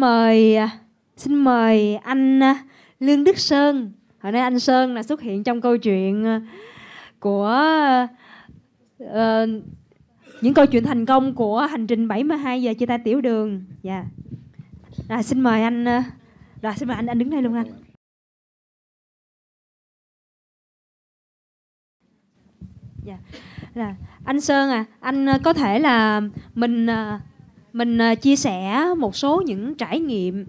mời à, xin mời anh à, Lương Đức Sơn. Hồi nay anh Sơn là xuất hiện trong câu chuyện à, của uh, những câu chuyện thành công của hành trình 72 giờ chia tay tiểu đường. Dạ. Yeah. xin mời anh rồi xin mời anh anh đứng đây luôn anh. Dạ. Yeah. Là anh Sơn à, anh có thể là mình mình à, chia sẻ một số những trải nghiệm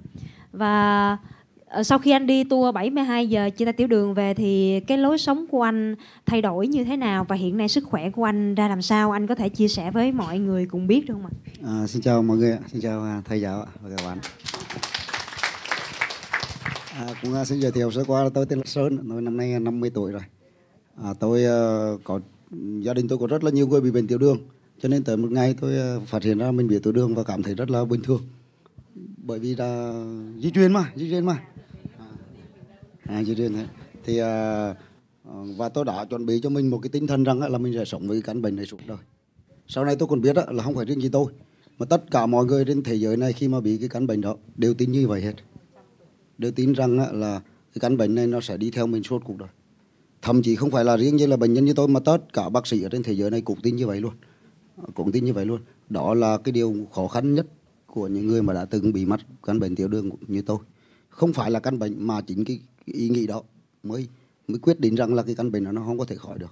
và ờ, sau khi anh đi tour 72 giờ chia tay tiểu đường về thì cái lối sống của anh thay đổi như thế nào và hiện nay sức khỏe của anh ra làm sao anh có thể chia sẻ với mọi người cùng biết được không ạ? À, xin chào mọi người xin chào à, thầy giáo ạ và các bạn. À, cũng à, xin giới thiệu sơ qua là tôi tên là Sơn, tôi năm nay 50 tuổi rồi. À, tôi ờ, có gia đình tôi có rất là nhiều người bị bệnh tiểu đường cho nên tới một ngày tôi ờ, phát hiện ra mình bị tiểu đường và cảm thấy rất là bình thường bởi vì là di chuyển mà di chuyển mà à, di chuyển thế thì à, và tôi đã chuẩn bị cho mình một cái tinh thần rằng là mình sẽ sống với căn bệnh này suốt đời sau này tôi còn biết là không phải riêng gì tôi mà tất cả mọi người trên thế giới này khi mà bị cái căn bệnh đó đều tin như vậy hết đều tin rằng là cái căn bệnh này nó sẽ đi theo mình suốt cuộc đời thậm chí không phải là riêng như là bệnh nhân như tôi mà tất cả bác sĩ ở trên thế giới này cũng tin như vậy luôn cũng tin như vậy luôn đó là cái điều khó khăn nhất của những người mà đã từng bị mắc căn bệnh tiểu đường như tôi không phải là căn bệnh mà chính cái, ý nghĩ đó mới mới quyết định rằng là cái căn bệnh đó nó không có thể khỏi được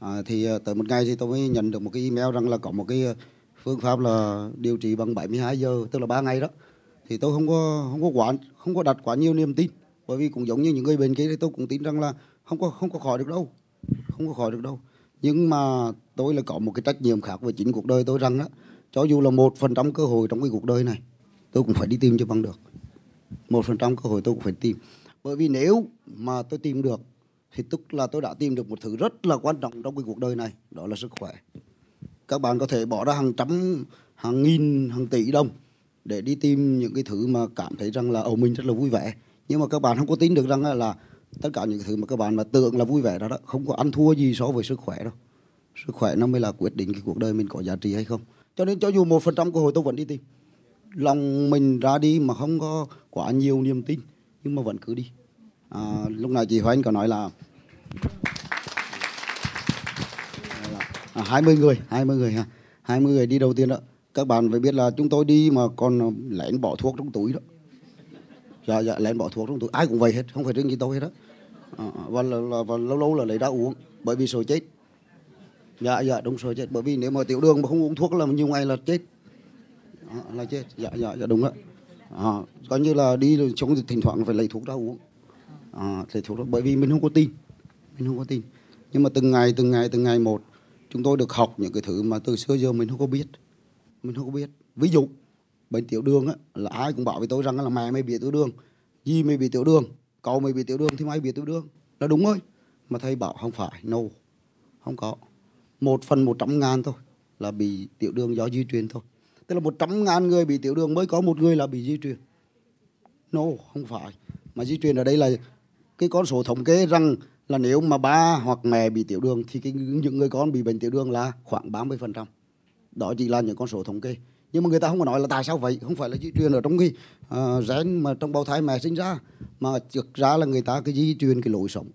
à, thì ờ, tới một ngày thì tôi mới nhận được một cái email rằng là có một cái ờ, phương pháp là điều trị bằng 72 giờ tức là 3 ngày đó thì tôi không có không có quá không có đặt quá nhiều niềm tin bởi vì cũng giống như những người bên kia thì tôi cũng tin rằng là không có không có khỏi được đâu không có khỏi được đâu nhưng mà tôi là có một cái trách nhiệm khác với chính cuộc đời tôi rằng đó, cho dù là một phần trăm cơ hội trong cái cuộc đời này tôi cũng phải đi tìm cho bằng được một phần trăm cơ hội tôi cũng phải tìm bởi vì nếu mà tôi tìm được thì tức là tôi đã tìm được một thứ rất là quan trọng trong cái cuộc đời này đó là sức khỏe các bạn có thể bỏ ra hàng trăm hàng nghìn hàng tỷ đồng để đi tìm những cái thứ mà cảm thấy rằng là ở mình rất là vui vẻ nhưng mà các bạn không có tin được rằng là tất cả những thứ mà các bạn mà tưởng là vui vẻ đó, đó không có ăn thua gì so với sức khỏe đâu sức khỏe nó mới là quyết định cái cuộc đời mình có giá trị hay không cho nên cho dù một phần trăm cơ hội tôi vẫn đi tìm lòng mình ra đi mà không có quá nhiều niềm tin nhưng mà vẫn cứ đi à, lúc nào chị Hoa Anh có nói là à, hai mươi người hai mươi người ha hai mươi người đi đầu tiên đó các bạn phải biết là chúng tôi đi mà còn lén bỏ thuốc trong túi đó dạ dạ lén bỏ thuốc trong túi ai cũng vậy hết không phải riêng gì tôi hết đó à, và, và, và lâu lâu là lấy ra uống bởi vì sôi chết dạ dạ đúng sôi chết bởi vì nếu mà tiểu đường mà không uống thuốc là nhiều ngày là chết à, là chết dạ dạ dạ đúng ạ à, coi như là đi chống thỉnh thoảng phải lấy thuốc ra uống à, lấy thuốc đó bởi vì mình không có tin mình không có tin nhưng mà từng ngày từng ngày từng ngày một chúng tôi được học những cái thứ mà từ xưa giờ mình không có biết mình không có biết ví dụ bệnh tiểu đường á, là ai cũng bảo với tôi rằng là mẹ mày bị tiểu đường gì mày bị tiểu đường cậu mày bị tiểu đường thì mày bị tiểu đường là đúng thôi mà thầy bảo không phải no không có một phần một trăm ngàn thôi là bị tiểu đường do di truyền thôi tức là một trăm ngàn người bị tiểu đường mới có một người là bị di truyền no không phải mà di truyền ở đây là cái con số thống kê rằng là nếu mà ba hoặc mẹ bị tiểu đường thì cái những người con bị bệnh tiểu đường là khoảng 30%. Đó chỉ là những con số thống kê. Nhưng mà người ta không có nói là tại sao vậy, không phải là di truyền ở trong cái uh, gen mà trong bào thai mẹ sinh ra mà thực ra là người ta cứ di truyền cái lối sống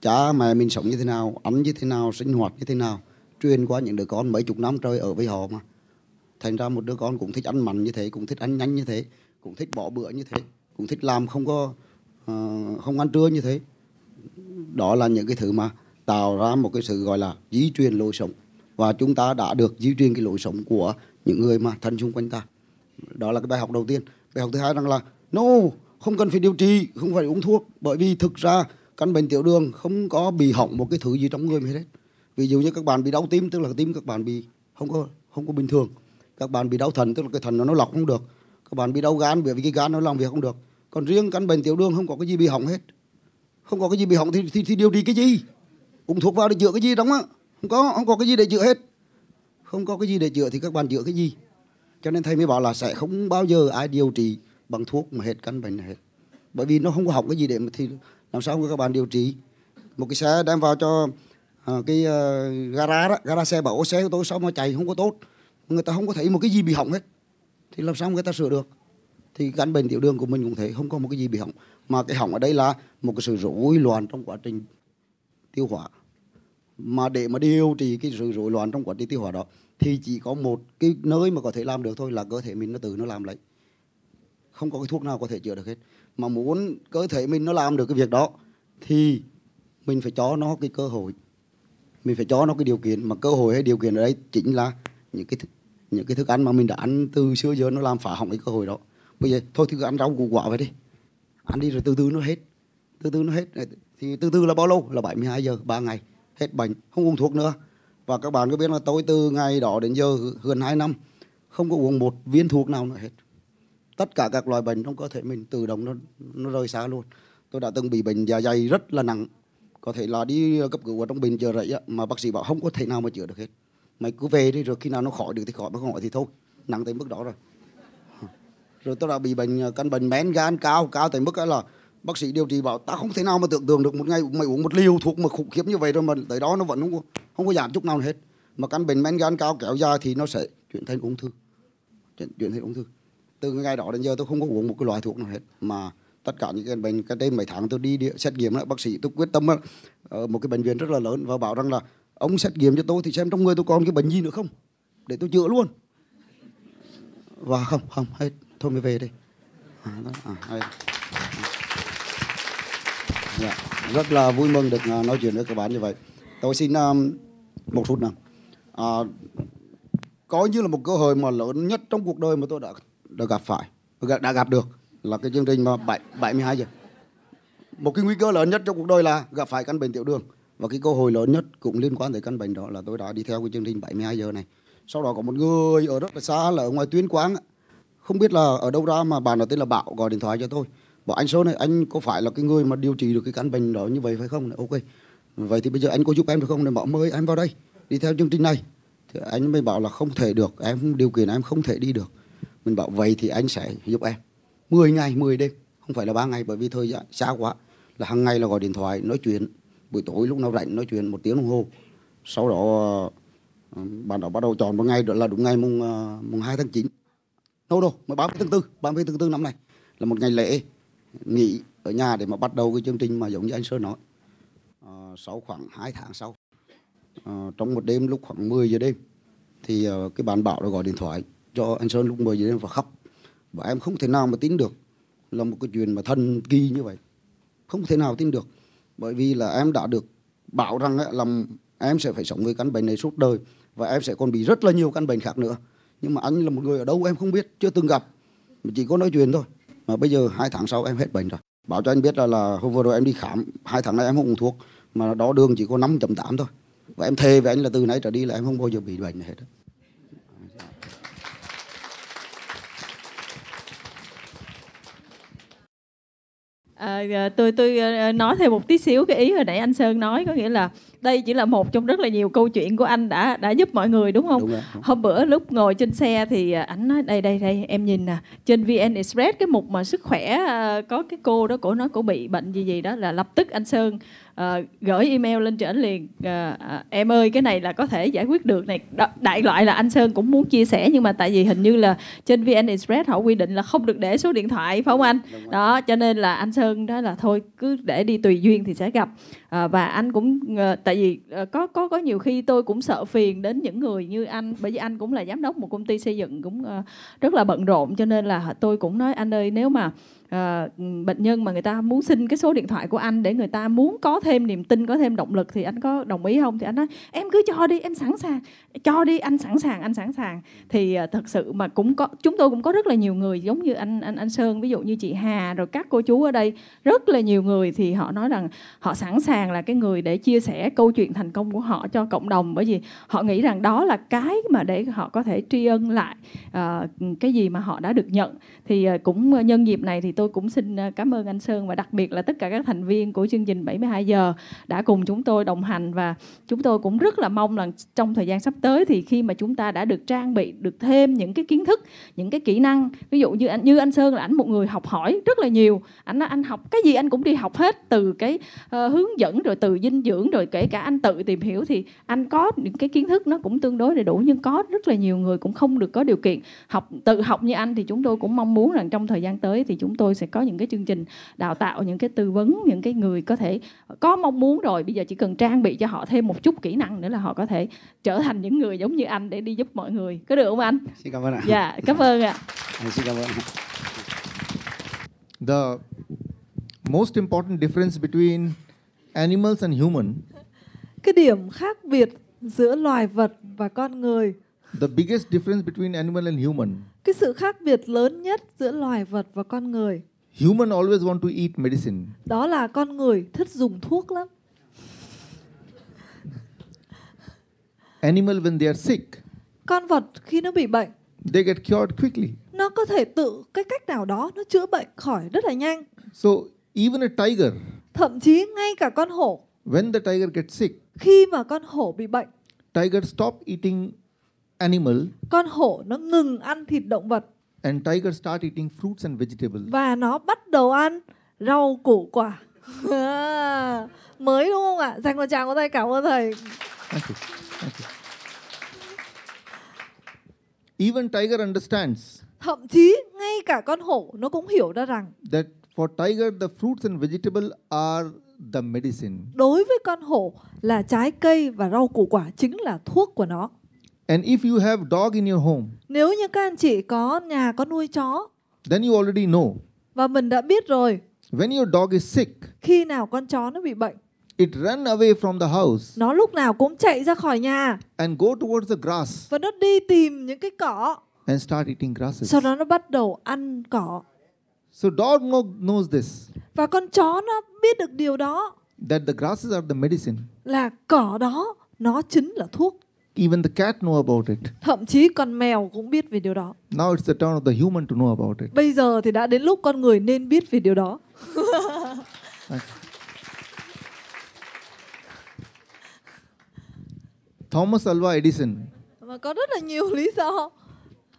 cha mẹ mình sống như thế nào ăn như thế nào sinh hoạt như thế nào truyền qua những đứa con mấy chục năm trời ở với họ mà thành ra một đứa con cũng thích ăn mặn như thế cũng thích ăn nhanh như thế cũng thích bỏ bữa như thế cũng thích làm không có uh, không ăn trưa như thế đó là những cái thứ mà tạo ra một cái sự gọi là di truyền lối sống và chúng ta đã được di truyền cái lối sống của những người mà thân xung quanh ta đó là cái bài học đầu tiên bài học thứ hai rằng là no không cần phải điều trị không phải uống thuốc bởi vì thực ra căn bệnh tiểu đường không có bị hỏng một cái thứ gì trong người hết ví dụ như các bạn bị đau tim tức là tim các bạn bị không có không có bình thường các bạn bị đau thần tức là cái thần nó, nó lọc không được các bạn bị đau gan bởi vì cái gan nó làm việc không được còn riêng căn bệnh tiểu đường không có cái gì bị hỏng hết không có cái gì bị hỏng thì thì, thì điều trị cái gì uống thuốc vào để chữa cái gì đúng á không có không có cái gì để chữa hết không có cái gì để chữa thì các bạn chữa cái gì cho nên thầy mới bảo là sẽ không bao giờ ai điều trị bằng thuốc mà hết căn bệnh này hết bởi vì nó không có học cái gì để mà thì làm sao mà các bạn điều trị một cái xe đem vào cho à, cái uh, gara đó gara xe bảo xe của tôi sao mà chạy không có tốt người ta không có thấy một cái gì bị hỏng hết thì làm sao người ta sửa được thì căn bệnh tiểu đường của mình cũng thấy không có một cái gì bị hỏng mà cái hỏng ở đây là một cái sự rối loạn trong quá trình tiêu hóa mà để mà điều trị cái sự rối loạn trong quá trình tiêu hóa đó thì chỉ có một cái nơi mà có thể làm được thôi là cơ thể mình nó tự nó làm lấy không có cái thuốc nào có thể chữa được hết mà muốn cơ thể mình nó làm được cái việc đó thì mình phải cho nó cái cơ hội mình phải cho nó cái điều kiện mà cơ hội hay điều kiện ở đây chính là những cái những cái thức ăn mà mình đã ăn từ xưa giờ nó làm phá hỏng cái cơ hội đó bây giờ thôi thì cứ ăn rau củ quả vậy đi ăn đi rồi từ từ nó hết từ từ nó hết thì từ từ là bao lâu là 72 giờ 3 ngày hết bệnh không uống thuốc nữa và các bạn có biết là tối từ ngày đó đến giờ gần 2 năm không có uống một viên thuốc nào nữa hết tất cả các loại bệnh trong cơ thể mình tự động nó nó rơi xa luôn tôi đã từng bị bệnh dạ dày rất là nặng có thể là đi cấp cứu ở trong bệnh chờ rẫy mà bác sĩ bảo không có thể nào mà chữa được hết mày cứ về đi rồi khi nào nó khỏi được thì khỏi mà không khỏi thì thôi nặng tới mức đó rồi rồi tôi đã bị bệnh à, căn bệnh men gan cao cao tới mức là bác sĩ điều trị bảo ta không thể nào mà tưởng tượng được một ngày mày uống một liều thuốc mà khủng khiếp như vậy rồi mà tới đó nó vẫn không có, không có giảm chút nào hết mà căn bệnh men gan cao kéo dài thì nó sẽ chuyển thành ung thư chuyển, chuyển thành ung thư từ ngày đó đến giờ tôi không có uống một cái loại thuốc nào hết mà tất cả những cái bệnh cái đây mấy tháng tôi đi, đi xét nghiệm lại bác sĩ tôi quyết tâm ở một cái bệnh viện rất là lớn và bảo rằng là ông xét nghiệm cho tôi thì xem trong người tôi còn cái bệnh gì nữa không để tôi chữa luôn và không không hết thôi mới về đi à, à, hay. Yeah. Dạ, rất là vui mừng được à, nói chuyện với các bạn như vậy tôi xin um, một phút nào à, coi như là một cơ hội mà lớn nhất trong cuộc đời mà tôi đã đã gặp phải đã gặp được là cái chương trình mà bảy bảy mươi hai giờ một cái nguy cơ lớn nhất trong cuộc đời là gặp phải căn bệnh tiểu đường và cái cơ hội lớn nhất cũng liên quan tới căn bệnh đó là tôi đã đi theo cái chương trình 72 giờ này sau đó có một người ở rất là xa là ở ngoài tuyến quán không biết là ở đâu ra mà bạn đó tên là bảo gọi điện thoại cho tôi bảo anh số này anh có phải là cái người mà điều trị được cái căn bệnh đó như vậy phải không ok vậy thì bây giờ anh có giúp em được không để bảo mời em vào đây đi theo chương trình này thì anh mới bảo là không thể được em điều kiện em không thể đi được mình bảo vậy thì anh sẽ giúp em 10 ngày 10 đêm không phải là ba ngày bởi vì thời gian xa quá là hàng ngày là gọi điện thoại nói chuyện buổi tối lúc nào rảnh nói chuyện một tiếng đồng hồ sau đó ờ, bạn đó bắt đầu chọn một ngày đó là đúng ngày mùng ờ, mùng 2 tháng 9 đâu đâu mới 30 tháng 4 30 tháng 4 năm nay là một ngày lễ nghỉ ở nhà để mà bắt đầu cái chương trình mà giống như anh Sơn nói à, sau khoảng 2 tháng sau à, trong một đêm lúc khoảng 10 giờ đêm thì cái bạn bảo là gọi điện thoại cho anh Sơn lúc 10 giờ đêm và khóc và em không thể nào mà tin được là một cái chuyện mà thân kỳ như vậy không thể nào tin được bởi vì là em đã được bảo rằng là em sẽ phải sống với căn bệnh này suốt đời và em sẽ còn bị rất là nhiều căn bệnh khác nữa nhưng mà anh là một người ở đâu em không biết chưa từng gặp mình chỉ có nói chuyện thôi mà bây giờ hai tháng sau em hết bệnh rồi bảo cho anh biết là, là hôm vừa rồi em đi khám hai tháng nay em không uống thuốc mà đo đường chỉ có 5.8 thôi và em thề với anh là từ nãy trở đi là em không bao giờ bị bệnh này hết à, tôi tôi ờ, nói thêm một tí xíu cái ý hồi nãy anh Sơn nói có nghĩa là đây chỉ là một trong rất là nhiều câu chuyện của anh đã đã giúp mọi người đúng không? Đúng Hôm bữa lúc ngồi trên xe thì ảnh nói đây đây đây em nhìn nè trên VN Express cái mục mà sức khỏe có cái cô đó cổ nó cổ bị bệnh gì gì đó là lập tức anh Sơn uh, gửi email lên trển liền uh, uh, em ơi cái này là có thể giải quyết được này đại loại là anh sơn cũng muốn chia sẻ nhưng mà tại vì hình như là trên vn express họ quy định là không được để số điện thoại phải không anh đó cho nên là anh sơn đó là thôi cứ để đi tùy duyên thì sẽ gặp uh, và anh cũng uh, tại vì uh, có có có nhiều khi tôi cũng sợ phiền đến những người như anh bởi vì anh cũng là giám đốc một công ty xây dựng cũng uh, rất là bận rộn cho nên là tôi cũng nói anh ơi nếu mà uh, bệnh nhân mà người ta muốn xin cái số điện thoại của anh để người ta muốn có thêm niềm tin có thêm động lực thì anh có đồng ý không thì anh nói em cứ cho đi em sẵn sàng cho đi anh sẵn sàng anh sẵn sàng thì uh, thật sự mà cũng có chúng tôi cũng có rất là nhiều người giống như anh anh anh Sơn ví dụ như chị Hà rồi các cô chú ở đây rất là nhiều người thì họ nói rằng họ sẵn sàng là cái người để chia sẻ câu chuyện thành công của họ cho cộng đồng bởi vì họ nghĩ rằng đó là cái mà để họ có thể tri ân lại uh, cái gì mà họ đã được nhận thì uh, cũng nhân dịp này thì tôi tôi cũng xin ờ, cảm ơn anh Sơn và đặc biệt là tất cả các thành viên của chương trình 72 giờ đã cùng chúng tôi đồng hành và chúng tôi cũng rất là mong là trong thời gian sắp tới thì khi mà chúng ta đã được trang bị được thêm những cái kiến thức, những cái kỹ năng, ví dụ như anh như anh Sơn là ảnh một người học hỏi rất là nhiều, ảnh anh học cái gì anh cũng đi học hết từ cái uh, hướng dẫn rồi từ dinh dưỡng rồi kể cả anh tự tìm hiểu thì anh có những cái kiến thức nó cũng tương đối đầy đủ nhưng có rất là nhiều người cũng không được có điều kiện học tự học như anh thì chúng tôi cũng mong muốn rằng trong thời gian tới thì chúng tôi tôi sẽ có những cái chương trình đào tạo những cái tư vấn những cái người có thể có mong muốn rồi bây giờ chỉ cần trang bị cho họ thêm một chút kỹ năng nữa là họ có thể trở thành những người giống như anh để đi giúp mọi người có được không anh xin cảm ơn ạ dạ cảm ơn ạ dạ, xin cảm ơn the most important difference between animals and human cái điểm khác biệt giữa loài vật và con người the biggest difference between animal and human cái sự khác biệt lớn nhất giữa loài vật và con người. Human always want to eat medicine. Đó là con người thích dùng thuốc lắm. Animal when they are sick. Con vật khi nó bị bệnh. They get cured quickly. Nó có thể tự cái cách nào đó nó chữa bệnh khỏi rất là nhanh. So even a tiger. Thậm chí ngay cả con hổ. When the tiger gets sick. Khi mà con hổ bị bệnh. Tiger stop eating animal. Con hổ nó ngừng ăn thịt động vật. And tiger start eating fruits and vegetables. Và nó bắt đầu ăn rau củ quả. Mới đúng không ạ? Dành một tràng có tay cảm ơn thầy. Thank you. Thank you. Even tiger understands. Thậm chí ngay cả con hổ nó cũng hiểu ra rằng that for tiger the fruits and vegetables are the medicine. Đối với con hổ là trái cây và rau củ quả chính là thuốc của nó. And if you have dog in your home, nếu như các anh chị có nhà có nuôi chó, then you already know. Và mình đã biết rồi. When your dog is sick, khi nào con chó nó bị bệnh, it run away from the house. Nó lúc nào cũng chạy ra khỏi nhà. And go towards the grass. Và nó đi tìm những cái cỏ. And start eating grasses. Sau đó nó bắt đầu ăn cỏ. So dog knows this. Và con chó nó biết được điều đó. That the grasses are the medicine. Là cỏ đó nó chính là thuốc. Even the cat know about it. Thậm chí con mèo cũng biết về điều đó. Now it's the turn of the human to know about it. Bây giờ thì đã đến lúc con người nên biết về điều đó. Thomas Alva Edison. Mà có rất là nhiều lý do.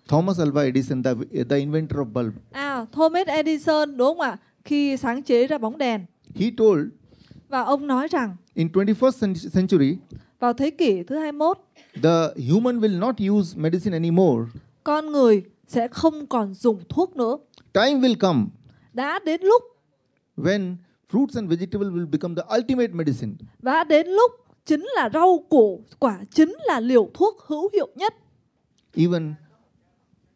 Thomas Alva Edison, the, the inventor of bulb. À, Thomas Edison đúng không ạ? Khi sáng chế ra bóng đèn. He told. Và ông nói rằng. In 21st century. Vào thế kỷ thứ 21, the human will not use medicine anymore. Con người sẽ không còn dùng thuốc nữa. Time will come. Đã đến lúc when fruits and vegetables will become the ultimate medicine. Và đến lúc chính là rau củ quả chính là liều thuốc hữu hiệu nhất. Even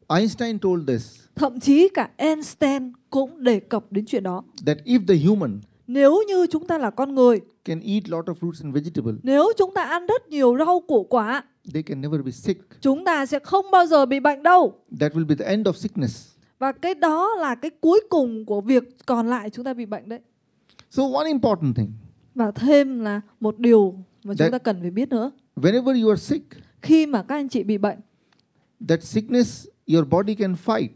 Einstein told this. Thậm chí cả Einstein cũng đề cập đến chuyện đó. That if the human nếu như chúng ta là con người, can eat lot of fruits and vegetables. Nếu chúng ta ăn rất nhiều rau củ quả, they can never be sick. Chúng ta sẽ không bao giờ bị bệnh đâu. That will be the end of sickness. Và cái đó là cái cuối cùng của việc còn lại chúng ta bị bệnh đấy. So one important thing. Và thêm là một điều mà chúng ta cần phải biết nữa. Whenever you are sick, khi mà các anh chị bị bệnh, that sickness your body can fight.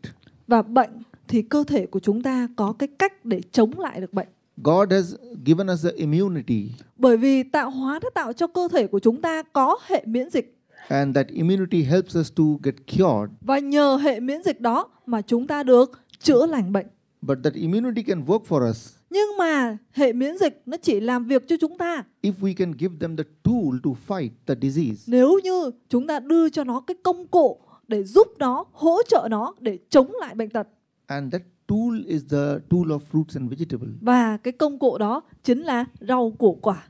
Và bệnh thì cơ thể của chúng ta có cái cách để chống lại được bệnh. God has given us the immunity. Bởi vì tạo hóa đã tạo cho cơ thể của chúng ta có hệ miễn dịch. And that immunity helps us to get cured. Và nhờ hệ miễn dịch đó mà chúng ta được chữa lành bệnh. But that immunity can work for us. Nhưng mà hệ miễn dịch nó chỉ làm việc cho chúng ta. If we can give them the tool to fight the disease. Nếu như chúng ta đưa cho nó cái công cụ để giúp nó, hỗ trợ nó để chống lại bệnh tật. And that tool is the tool of fruits and vegetables. Và cái công cụ đó chính là rau củ quả.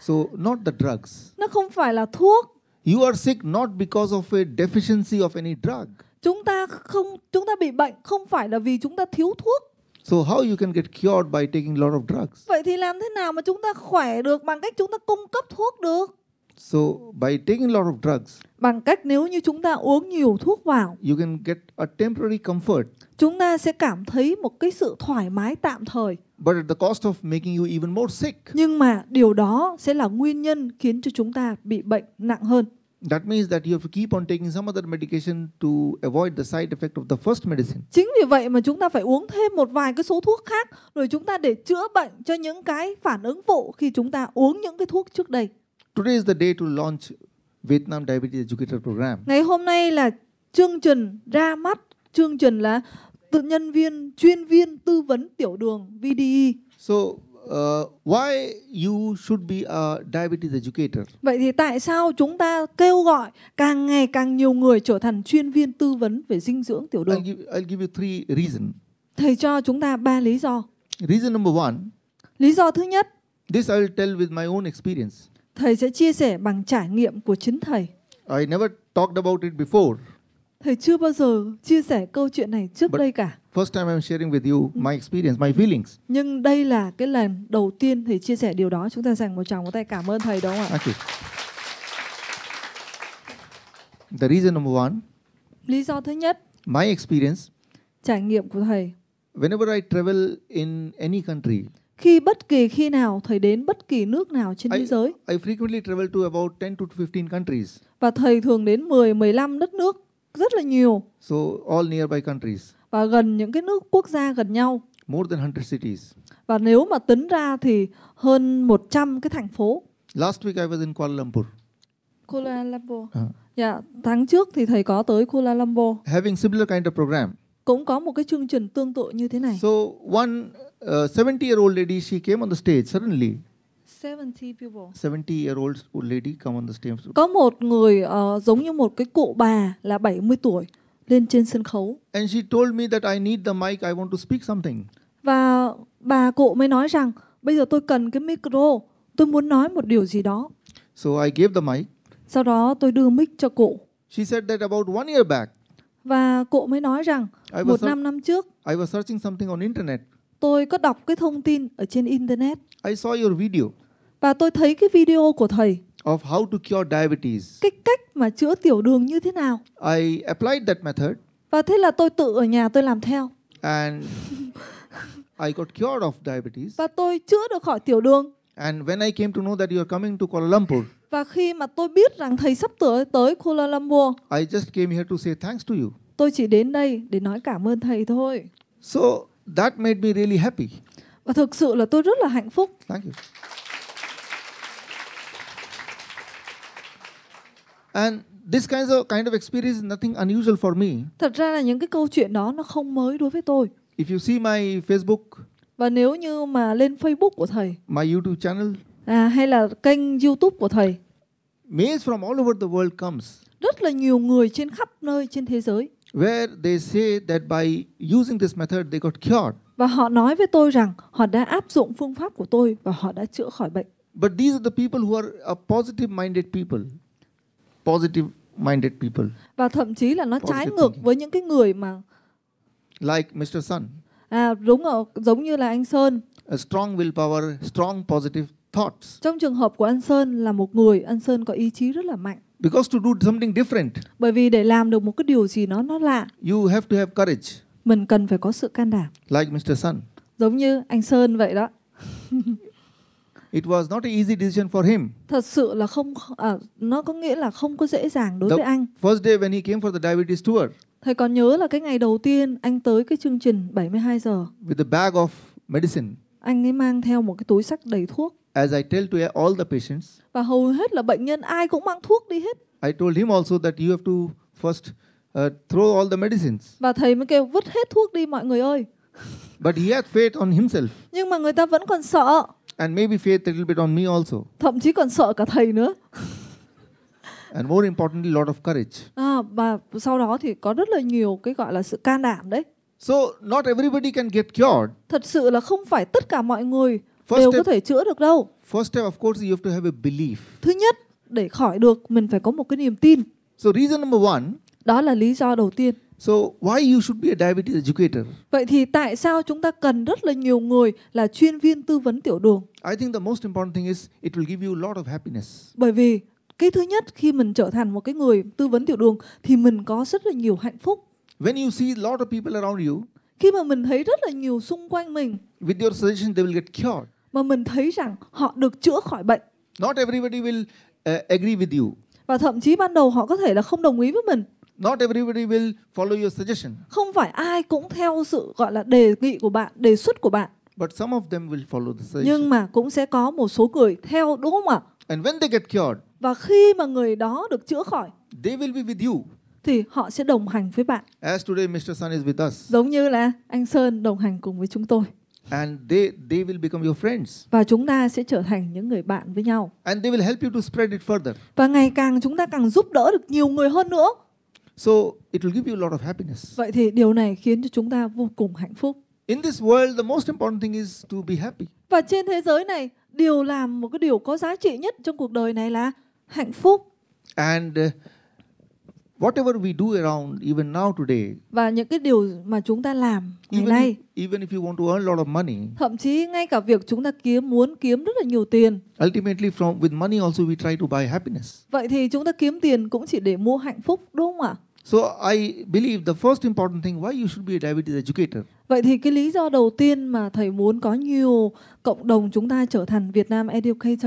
so not the drugs. Nó không phải là thuốc. You are sick not because of a deficiency of any drug. Chúng ta không chúng ta bị bệnh không phải là vì chúng ta thiếu thuốc. So how you can get cured by taking lot of drugs? Vậy thì làm thế nào mà chúng ta khỏe được bằng cách chúng ta cung cấp thuốc được? So by taking a lot of drugs, bằng cách nếu như chúng ta uống nhiều thuốc vào, you can get a temporary comfort. Chúng ta sẽ cảm thấy một cái sự thoải mái tạm thời. But at the cost of making you even more sick. Nhưng mà điều đó sẽ là nguyên nhân khiến cho chúng ta bị bệnh nặng hơn. That means that you have to keep on taking some other medication to avoid the side effect of the first medicine. Chính vì vậy mà chúng ta phải uống thêm một vài cái số thuốc khác rồi chúng ta để chữa bệnh cho những cái phản ứng phụ khi chúng ta uống những cái thuốc trước đây. Today is the day to launch Vietnam Diabetes Educator Program. Ngày hôm nay là chương trình ra mắt chương trình là tự nhân viên chuyên viên tư vấn tiểu đường VDE. So uh, why you should be a diabetes educator? Vậy thì tại sao chúng ta kêu gọi càng ngày càng nhiều người trở thành chuyên viên tư vấn về dinh dưỡng tiểu đường? I'll give, I'll give you three reason. Thầy cho chúng ta ba lý do. Reason number one. Lý do thứ nhất. This I will tell with my own experience. Thầy sẽ chia sẻ bằng trải nghiệm của chính thầy. I never talked about it before. Thầy chưa bao giờ chia sẻ câu chuyện này trước But đây cả. First time I'm sharing with you ừ. my experience, my feelings. Nhưng đây là cái lần đầu tiên thầy chia sẻ điều đó. Chúng ta dành một tràng vỗ tay cảm ơn thầy đúng không ạ? Thank The reason number one. Lý do thứ nhất. My experience. Trải nghiệm của thầy. Whenever I travel in any country khi bất kỳ khi nào thầy đến bất kỳ nước nào trên I, thế giới. I frequently travel to about 10 to 15 countries. Và thầy thường đến 10 15 đất nước rất là nhiều. So all nearby countries. Và gần những cái nước quốc gia gần nhau. More than 100 cities. Và nếu mà tính ra thì hơn 100 cái thành phố. Last week I was in Kuala Lumpur. Kuala Lumpur. uh. yeah, dạ, tháng trước thì thầy có tới Kuala Lumpur. Having similar kind of program. Cũng có một cái chương trình tương tự như thế này. So one 70 year old lady, she came on the stage suddenly. people. 70 year old lady come on the stage. Có một người uh, giống như một cái cụ bà là 70 tuổi lên trên sân khấu. And she told me that I need the mic, I want to speak something. Và bà cụ mới nói rằng bây giờ tôi cần cái micro, tôi muốn nói một điều gì đó. So I gave the mic. Sau đó tôi đưa mic cho cụ. She said that about one year back. Và cụ mới nói rằng I một năm năm trước. I was searching something on internet. Tôi có đọc cái thông tin ở trên internet. I saw your video. Và tôi thấy cái video của thầy. Of how to cure diabetes. Cái cách mà chữa tiểu đường như thế nào. I applied that method. Và thế là tôi tự ở nhà tôi làm theo. And I got cured of diabetes. Và tôi chữa được khỏi tiểu đường. And when I came to know that you are coming to Kuala Lumpur. Và khi mà tôi biết rằng thầy sắp tới tới Kuala Lumpur. I just came here to say thanks to you. Tôi chỉ đến đây để nói cảm ơn thầy thôi. So That made me really happy. Và thực sự là tôi rất là hạnh phúc. Thank you. And this kind of kind of experience is nothing unusual for me. Thật ra là những cái câu chuyện đó nó không mới đối với tôi. If you see my Facebook và nếu như mà lên Facebook của thầy, my YouTube channel à hay là kênh YouTube của thầy, maids from all over the world comes. Rất là nhiều người trên khắp nơi trên thế giới where they say that by using this method they got cured. Và họ nói với tôi rằng họ đã áp dụng phương pháp của tôi và họ đã chữa khỏi bệnh. But these are the people who are a positive minded people. Positive minded people. Và thậm chí là nó positive trái ngược thinking. với những cái người mà like Mr. Sun. À đúng rồi, giống như là anh Sơn. A strong willpower, strong positive thoughts. Trong trường hợp của anh Sơn là một người anh Sơn có ý chí rất là mạnh. Because to do something different. Bởi vì để làm được một cái điều gì nó nó lạ. You have to have courage. Mình cần phải có sự can đảm. Like Mr. Sun. Giống như anh Sơn vậy đó. It was not an easy decision for him. Thật sự là không à, nó có nghĩa là không có dễ dàng đối the với anh. First day when he came for the diabetes tour. Thầy còn nhớ là cái ngày đầu tiên anh tới cái chương trình 72 giờ. With the bag of medicine. Anh ấy mang theo một cái túi sách đầy thuốc. As I tell to all the patients, và hầu hết là bệnh nhân ai cũng mang thuốc đi hết. I told him also that you have to first uh, throw all the medicines. Và thầy mới kêu vứt hết thuốc đi mọi người ơi. But he had faith on himself. Nhưng mà người ta vẫn còn sợ. And maybe faith a little bit on me also. Thậm chí còn sợ cả thầy nữa. And more importantly, lot of courage. À, và sau đó thì có rất là nhiều cái gọi là sự can đảm đấy. So not everybody can get cured. Thật sự là không phải tất cả mọi người First đều step, có thể chữa được đâu. First step of course you have to have a belief. Thứ nhất, để khỏi được mình phải có một cái niềm tin. So reason number one. Đó là lý do đầu tiên. So why you should be a diabetes educator? Vậy thì tại sao chúng ta cần rất là nhiều người là chuyên viên tư vấn tiểu đường? I think the most important thing is it will give you a lot of happiness. Bởi vì cái thứ nhất khi mình trở thành một cái người tư vấn tiểu đường thì mình có rất là nhiều hạnh phúc. When you see lot of people around you, khi mà mình thấy rất là nhiều xung quanh mình. With your suggestion they will get cured. Mà mình thấy rằng họ được chữa khỏi bệnh. Not everybody will uh, agree with you. Và thậm chí ban đầu họ có thể là không đồng ý với mình. Not everybody will follow your suggestion. Không phải ai cũng theo sự gọi là đề nghị của bạn, đề xuất của bạn. But some of them will follow the suggestion. Nhưng mà cũng sẽ có một số người theo đúng không ạ? And when they get cured. Và khi mà người đó được chữa khỏi. They will be with you thì họ sẽ đồng hành với bạn. As today Mr. Sun is with us. Giống như là anh Sơn đồng hành cùng với chúng tôi. And they they will become your friends. Và chúng ta sẽ trở thành những người bạn với nhau. And they will help you to spread it further. Và ngày càng chúng ta càng giúp đỡ được nhiều người hơn nữa. So it will give you a lot of happiness. Vậy thì điều này khiến cho chúng ta vô cùng hạnh phúc. In this world the most important thing is to be happy. Và trên thế giới này, điều làm một cái điều có giá trị nhất trong cuộc đời này là hạnh phúc. And uh, Whatever we do around even now today. Và những cái điều mà chúng ta làm ngày even nay. If, even if you want to earn a lot of money. Thậm chí ngay cả việc chúng ta kiếm muốn kiếm rất là nhiều tiền. Ultimately from with money also we try to buy happiness. Vậy thì chúng ta kiếm tiền cũng chỉ để mua hạnh phúc đúng không ạ? So I believe the first important thing why you should be a diabetes educator. Vậy thì cái lý do đầu tiên mà thầy muốn có nhiều cộng đồng chúng ta trở thành Việt Nam educator.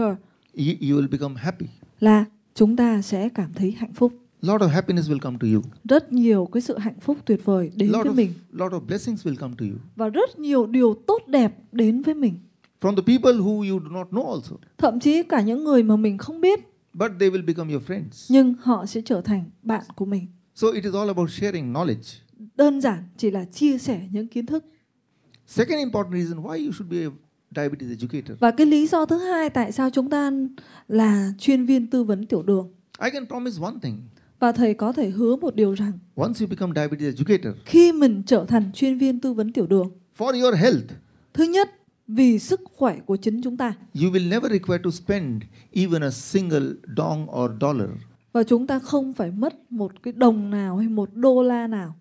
You, you will become happy. Là chúng ta sẽ cảm thấy hạnh phúc. Lot of happiness will come to you. Rất nhiều cái sự hạnh phúc tuyệt vời đến lot với of, mình. Lot of blessings will come to you. Và rất nhiều điều tốt đẹp đến với mình. From the people who you do not know also. Thậm chí cả những người mà mình không biết. But they will become your friends. Nhưng họ sẽ trở thành bạn của mình. So it is all about sharing knowledge. Đơn giản chỉ là chia sẻ những kiến thức. Second important reason why you should be a diabetes educator. Và cái lý do thứ hai tại sao chúng ta là chuyên viên tư vấn tiểu đường. I can promise one thing. Và thầy có thể hứa một điều rằng Once you become diabetes educator, khi mình trở thành chuyên viên tư vấn tiểu đường for your health, thứ nhất vì sức khỏe của chính chúng ta. You will never require to spend even a single dong or dollar. Và chúng ta không phải mất một cái đồng nào hay một đô la nào.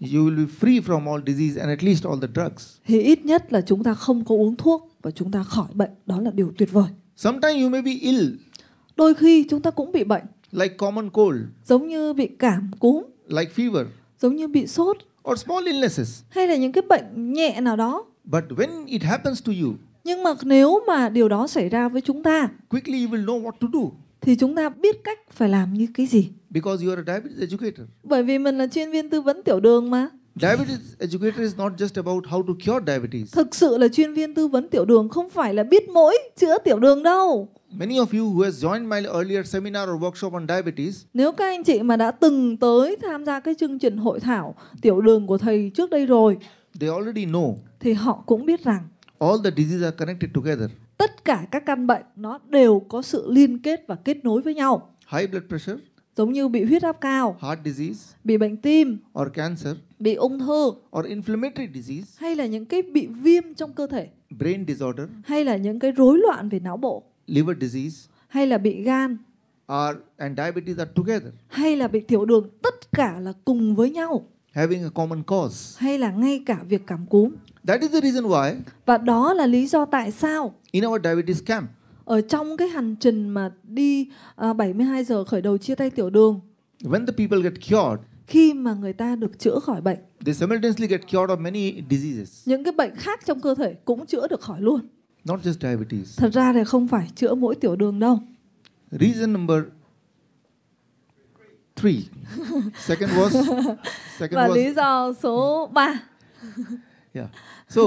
You will be free from all disease and at least all the drugs. Thì ít nhất là chúng ta không có uống thuốc và chúng ta khỏi bệnh, đó là điều tuyệt vời. Sometimes you may be ill. Đôi khi chúng ta cũng bị bệnh. Like common cold. Giống như bị cảm cúm. Like fever. Giống như bị sốt. Or small illnesses. Hay là những cái bệnh nhẹ nào đó. But when it happens to you, nhưng mà nếu mà điều đó xảy ra với chúng ta, quickly you will know what to do. Thì chúng ta biết cách phải làm như cái gì. Because you are a diabetes educator. Bởi vì mình là chuyên viên tư vấn tiểu đường mà. Diabetes educator is not just about how to cure diabetes. Thực sự là chuyên viên tư vấn tiểu đường không phải là biết mỗi chữa tiểu đường đâu. Many of you who has joined my earlier seminar or workshop on diabetes. Nếu các anh chị mà đã từng tới tham gia cái chương trình hội thảo tiểu đường của thầy trước đây rồi, they already know. Thì họ cũng biết rằng all the diseases are connected together. Tất cả các căn bệnh nó đều có sự liên kết và kết nối với nhau. High blood pressure giống như bị huyết áp cao, heart disease, bị bệnh tim, or cancer, bị ung thư, or inflammatory disease, hay là những cái bị viêm trong cơ thể, brain disorder, hay là những cái rối loạn về não bộ liver disease hay là bị gan or and diabetes are together hay là bị tiểu đường tất cả là cùng với nhau having a common cause hay là ngay cả việc cảm cúm that is the reason why và đó là lý do tại sao in our diabetes camp ở trong cái hành trình mà đi uh, à, 72 giờ khởi đầu chia tay tiểu đường when the people get cured khi mà người ta được chữa khỏi bệnh they simultaneously get cured of many diseases những cái bệnh khác trong cơ thể cũng chữa được khỏi luôn Not just diabetes. Thật ra thì không phải chữa mỗi tiểu đường đâu. Reason number three. Second was second Và was... lý do số 3. yeah. So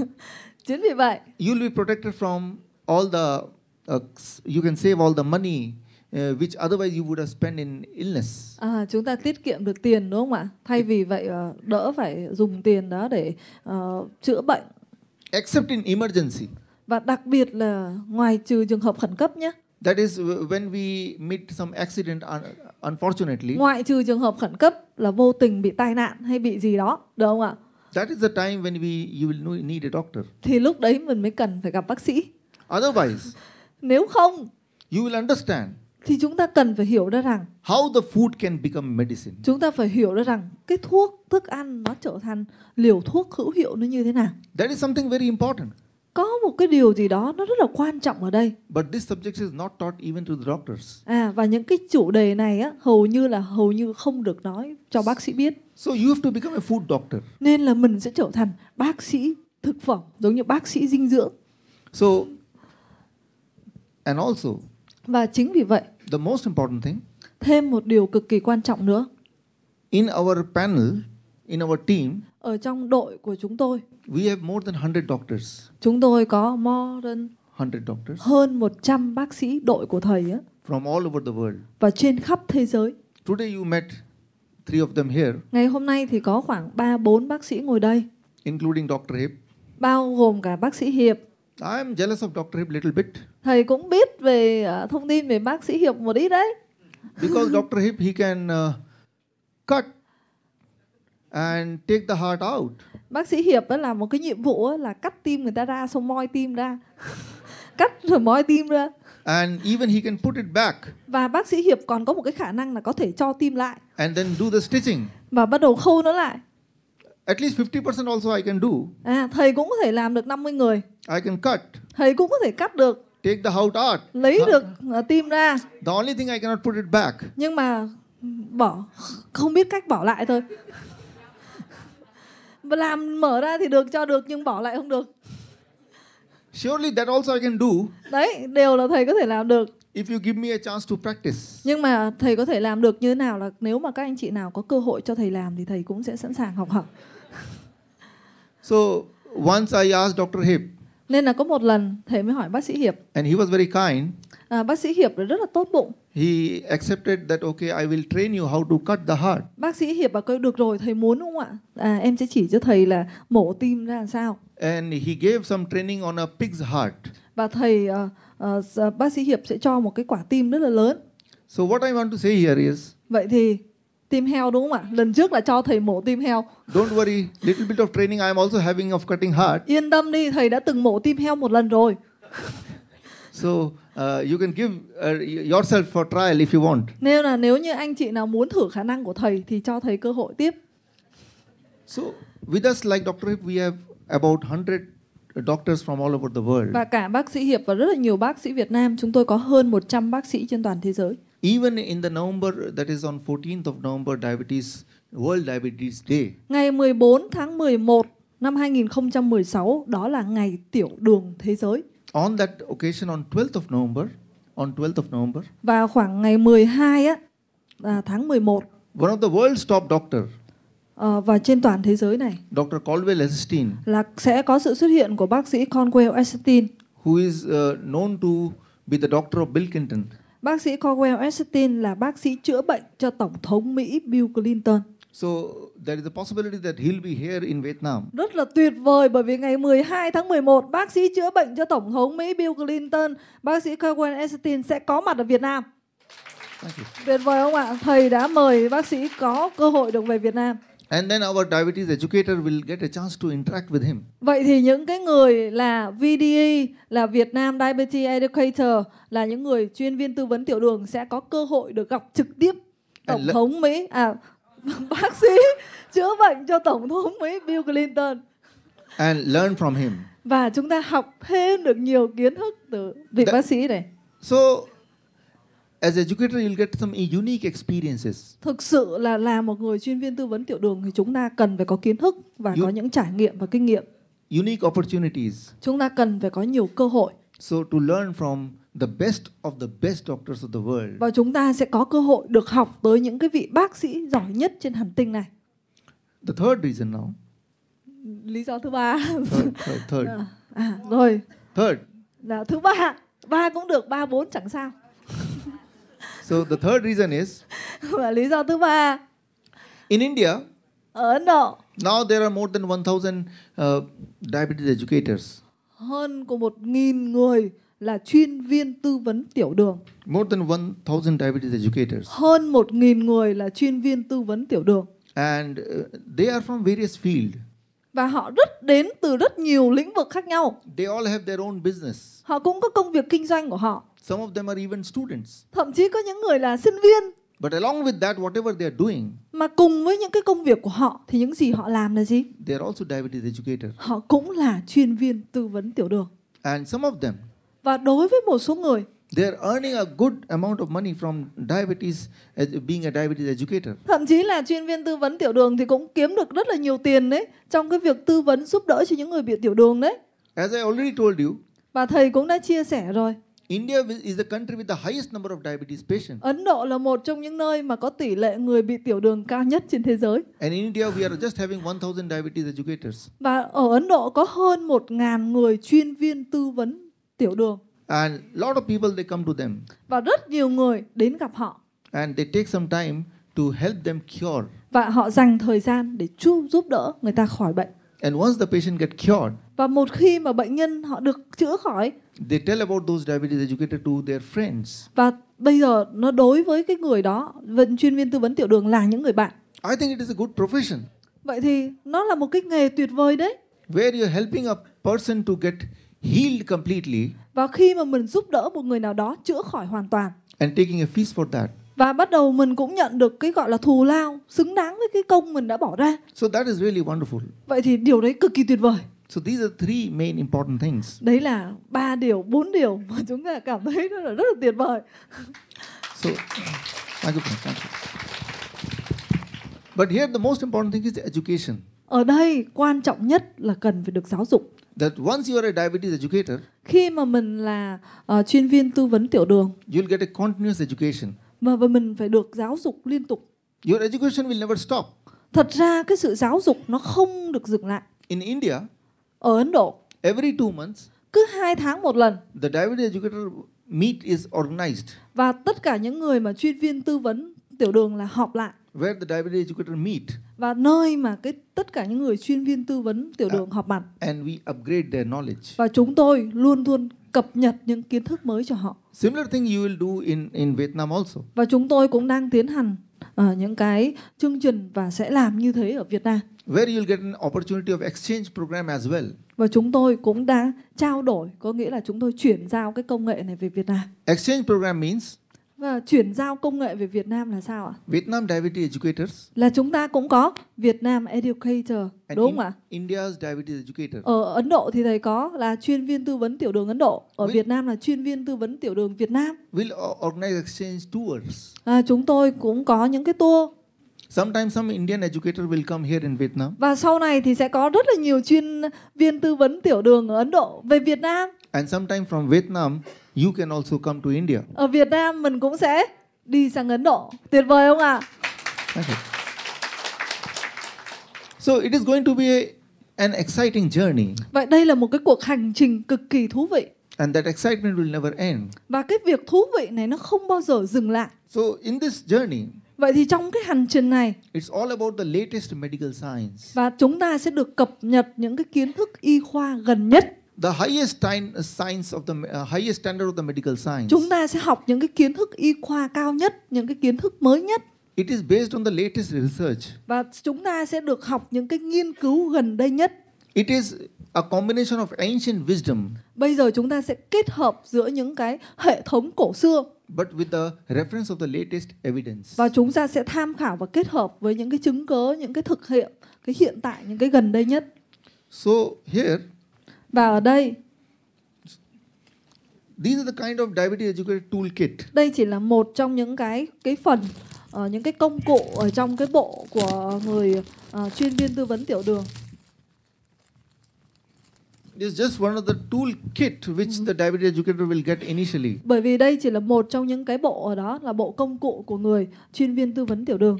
chính vì vậy you'll be protected from all the uh, you can save all the money Uh, which otherwise you would have spent in illness. À, chúng ta tiết kiệm được tiền đúng không ạ? Thay vì vậy uh, đỡ phải dùng tiền đó để uh, chữa bệnh Except in emergency. Và đặc biệt là ngoài trừ trường hợp khẩn cấp nhé. That is when we meet some accident unfortunately. Ngoại trừ trường hợp khẩn cấp là vô tình bị tai nạn hay bị gì đó, được không ạ? That is the time when we you will need a doctor. Thì lúc đấy mình mới cần phải gặp bác sĩ. Otherwise. nếu không. You will understand thì chúng ta cần phải hiểu ra rằng how the food can become medicine. Chúng ta phải hiểu ra rằng cái thuốc thức ăn nó trở thành liều thuốc hữu hiệu nó như thế nào. That is something very important. Có một cái điều gì đó nó rất là quan trọng ở đây. But this subject is not taught even to the doctors. À và những cái chủ đề này á hầu như là hầu như không được nói cho bác sĩ biết. So you have to become a food doctor. Nên là mình sẽ trở thành bác sĩ thực phẩm giống như bác sĩ dinh dưỡng. So and also và chính vì vậy, the most important thing, thêm một điều cực kỳ quan trọng nữa. In our panel, in our team, ở trong đội của chúng tôi, we have more than 100 doctors. Chúng tôi có more than 100 doctors. Hơn 100 bác sĩ đội của thầy á. From all over the world. Và trên khắp thế giới. Today you met three of them here. Ngày hôm nay thì có khoảng 3 4 bác sĩ ngồi đây. Including Dr. Hiệp. Bao gồm cả bác sĩ Hiệp. I'm jealous of Dr. Hiệp little bit thầy cũng biết về uh, thông tin về bác sĩ Hiệp một ít đấy. Because doctor Hiệp he can uh, cut and take the heart out. Bác sĩ Hiệp đó là một cái nhiệm vụ là cắt tim người ta ra xong moi tim ra. cắt rồi moi tim ra. And even he can put it back. Và bác sĩ Hiệp còn có một cái khả năng là có thể cho tim lại. And then do the stitching. Và bắt đầu khâu nó lại. At least 50% also I can do. À, thầy cũng có thể làm được 50 người. I can cut. Thầy cũng có thể cắt được. Take the heart out. Lấy được ờ, tim ra. The only thing I cannot put it back. Nhưng mà bỏ không biết cách bỏ lại thôi. Và làm mở ra thì được cho được nhưng bỏ lại không được. Surely that also I can do. Đấy, đều là thầy có thể làm được. If you give me a chance to practice. Nhưng mà thầy có thể làm được như thế nào là nếu mà các anh chị nào có cơ hội cho thầy làm thì thầy cũng sẽ sẵn sàng học hỏi. so once I asked Dr. Hip nên là có một lần thầy mới hỏi bác sĩ Hiệp. And he was very kind. À, bác sĩ Hiệp rất là tốt bụng. He accepted that okay, I will train you how to cut the heart. Bác sĩ Hiệp bảo được rồi, thầy muốn đúng không ạ? À, em sẽ chỉ cho thầy là mổ tim ra làm sao. And he gave some training on a pig's heart. Và thầy uh, uh, bác sĩ Hiệp sẽ cho một cái quả tim rất là lớn. So what I want to say here is. Vậy thì tim heo đúng không ạ? Lần trước là cho thầy mổ tim heo. Don't worry, little bit of training I am also having of cutting heart. Yên tâm đi, thầy đã từng mổ tim heo một lần rồi. so uh, you can give uh, yourself for trial if you want. Nên là nếu như anh chị nào muốn thử khả năng của thầy thì cho thầy cơ hội tiếp. So with us like Dr. Hip we have about 100 doctors from all over the world. Và cả bác sĩ Hiệp và rất là nhiều bác sĩ Việt Nam, chúng tôi có hơn 100 bác sĩ trên toàn thế giới. Even in the November, that is on 14th of November, Diabetes World Diabetes Day. Ngày 14 tháng 11 năm 2016, đó là ngày tiểu đường thế giới. On that occasion, on 12th of November, on 12th of November. Và khoảng ngày 12 á, à, tháng 11. One of the world's top doctor. Uh, và trên toàn thế giới này. Dr. Colwell Estin. Là sẽ có sự xuất hiện của bác sĩ Conwell Estin. Who is uh, known to be the doctor of Bill Clinton. Bác sĩ Cornell Epstein là bác sĩ chữa bệnh cho Tổng thống Mỹ Bill Clinton. So there is a possibility that he'll be here in Vietnam. Rất là tuyệt vời bởi vì ngày 12 tháng 11 bác sĩ chữa bệnh cho Tổng thống Mỹ Bill Clinton, bác sĩ Cornell Epstein sẽ có mặt ở Việt Nam. Tuyệt vời không ạ? Thầy đã mời bác sĩ có cơ hội được về Việt Nam. And then our diabetes educator will get a chance to interact with him. Vậy thì những cái người là VDE là Việt Nam Diabetes Educator là những người chuyên viên tư vấn tiểu đường sẽ có cơ hội được gặp trực tiếp tổng thống Mỹ à bác sĩ chữa bệnh cho tổng thống Mỹ Bill Clinton. And learn from him. Và chúng ta học thêm được nhiều kiến thức từ vị that, bác sĩ này. So As educator, you'll get some unique experiences. Thực sự là là một người chuyên viên tư vấn tiểu đường thì chúng ta cần phải có kiến thức và you, có những trải nghiệm và kinh nghiệm. Unique opportunities. Chúng ta cần phải có nhiều cơ hội. So to learn from the best of the best doctors of the world. Và chúng ta sẽ có cơ hội được học tới những cái vị bác sĩ giỏi nhất trên hành tinh này. The third reason now. Lý do thứ ba. Third, third, à, rồi. Third. Là thứ ba. Ba cũng được, ba bốn chẳng sao. So the third reason is Và lý do thứ ba In India ở Ấn Độ Now there are more than 1000 uh, diabetes educators. Hơn của 1000 người là chuyên viên tư vấn tiểu đường. More than 1000 diabetes educators. Hơn 1000 người là chuyên viên tư vấn tiểu đường. And uh, they are from various field và họ rất đến từ rất nhiều lĩnh vực khác nhau. They all have their own business. Họ cũng có công việc kinh doanh của họ. Some of them are even students. Thậm chí có những người là sinh viên. But along with that, whatever they are doing, mà cùng với những cái công việc của họ thì những gì họ làm là gì? They are also diabetes educator. Họ cũng là chuyên viên tư vấn tiểu đường. And some of them, và đối với một số người, They are earning a good amount of money from diabetes being a diabetes educator. Thậm chí là chuyên viên tư vấn tiểu đường thì cũng kiếm được rất là nhiều tiền đấy trong cái việc tư vấn giúp đỡ cho những người bị tiểu đường đấy. As I already told you. Và thầy cũng đã chia sẻ rồi. India is the country with the highest number of diabetes patients. Ấn Độ là một trong những nơi mà có tỷ lệ người bị tiểu đường cao nhất trên thế giới. And in India we are just having 1000 diabetes educators. Và ở Ấn Độ có hơn 1000 người chuyên viên tư vấn tiểu đường. And lot of people they come to them. Và rất nhiều người đến gặp họ. And they take some time to help them cure. Và họ dành thời gian để giúp đỡ người ta khỏi bệnh. And once the patient get cured, và một khi mà bệnh nhân họ được chữa khỏi, they tell about those diabetes educator to their friends. Và bây giờ nó đối với cái người đó, vận chuyên viên tư vấn tiểu đường là những người bạn. I think it is a good profession. Vậy thì nó là một cái nghề tuyệt vời đấy. Where you're helping a person to get healed completely. Và khi mà mình giúp đỡ một người nào đó chữa khỏi hoàn toàn. And taking a feast for that. Và bắt đầu mình cũng nhận được cái gọi là thù lao xứng đáng với cái công mình đã bỏ ra. So that is really wonderful. Vậy thì điều đấy cực kỳ tuyệt vời. So these are three main important things. Đấy là ba điều, bốn điều mà chúng ta cảm thấy nó là rất là tuyệt vời. so thank you, thank you. But here the most important thing is the education. Ở đây quan trọng nhất là cần phải được giáo dục that once you are a diabetes educator, khi mà mình là uh, chuyên viên tư vấn tiểu đường, you'll get a continuous education. Mà và mình phải được giáo dục liên tục. Your education will never stop. Thật ra cái sự giáo dục nó không được dừng lại. In India, ở Ấn Độ, every two months, cứ hai tháng một lần, the diabetes educator meet is organized. Và tất cả những người mà chuyên viên tư vấn tiểu đường là họp lại. Where the diabetes educator meet và nơi mà cái tất cả những người chuyên viên tư vấn tiểu à, đường họp mặt. And we upgrade their knowledge. Và chúng tôi luôn luôn cập nhật những kiến thức mới cho họ. Similar thing you will do in in Vietnam also. Và chúng tôi cũng đang tiến hành uh, những cái chương trình và sẽ làm như thế ở Việt Nam. Where you'll get an opportunity of exchange program as well. Và chúng tôi cũng đã trao đổi, có nghĩa là chúng tôi chuyển giao cái công nghệ này về Việt Nam. Exchange program means và vâng, chuyển giao công nghệ về Việt Nam là sao ạ? Vietnam Diabetes Educators. Là chúng ta cũng có Việt Nam Educator, And đúng không ạ? India's Diabetes Educator. Ở Ấn Độ thì thầy có là chuyên viên tư vấn tiểu đường Ấn Độ. Ở we'll, Việt Nam là chuyên viên tư vấn tiểu đường Việt Nam. We'll organize exchange tours. À, chúng tôi cũng có những cái tour Sometimes some Indian educator will come here in Vietnam. Và sau này thì sẽ có rất là nhiều chuyên viên tư vấn tiểu đường ở Ấn Độ về Việt Nam. And sometimes from Vietnam You can also come to India. Ở Việt Nam mình cũng sẽ đi sang Ấn Độ. Tuyệt vời không ạ? À? So it is going to be a, an exciting journey. Vậy đây là một cái cuộc hành trình cực kỳ thú vị. And that excitement will never end. Và cái việc thú vị này nó không bao giờ dừng lại. So in this journey, Vậy thì trong cái hành trình này It's all about the latest medical science. và chúng ta sẽ được cập nhật những cái kiến thức y khoa gần nhất The highest time, uh, science of the uh, highest standard of the medical science. Chúng ta sẽ học những cái kiến thức y khoa cao nhất, những cái kiến thức mới nhất. It is based on the latest research. Và chúng ta sẽ được học những cái nghiên cứu gần đây nhất. It is a combination of ancient wisdom. Bây giờ chúng ta sẽ kết hợp giữa những cái hệ thống cổ xưa. But with the reference of the latest evidence. Và chúng ta sẽ tham khảo và kết hợp với những cái chứng cứ, những cái thực hiện, cái hiện tại, những cái gần đây nhất. So here và ở đây These are the kind of diabetes educated toolkit. Đây chỉ là một trong những cái cái phần uh, những cái công cụ ở trong cái bộ của người uh, chuyên viên tư vấn tiểu đường. It's just one of the toolkit which ừ. the diabetes educator will get initially. Bởi vì đây chỉ là một trong những cái bộ ở đó là bộ công cụ của người chuyên viên tư vấn tiểu đường.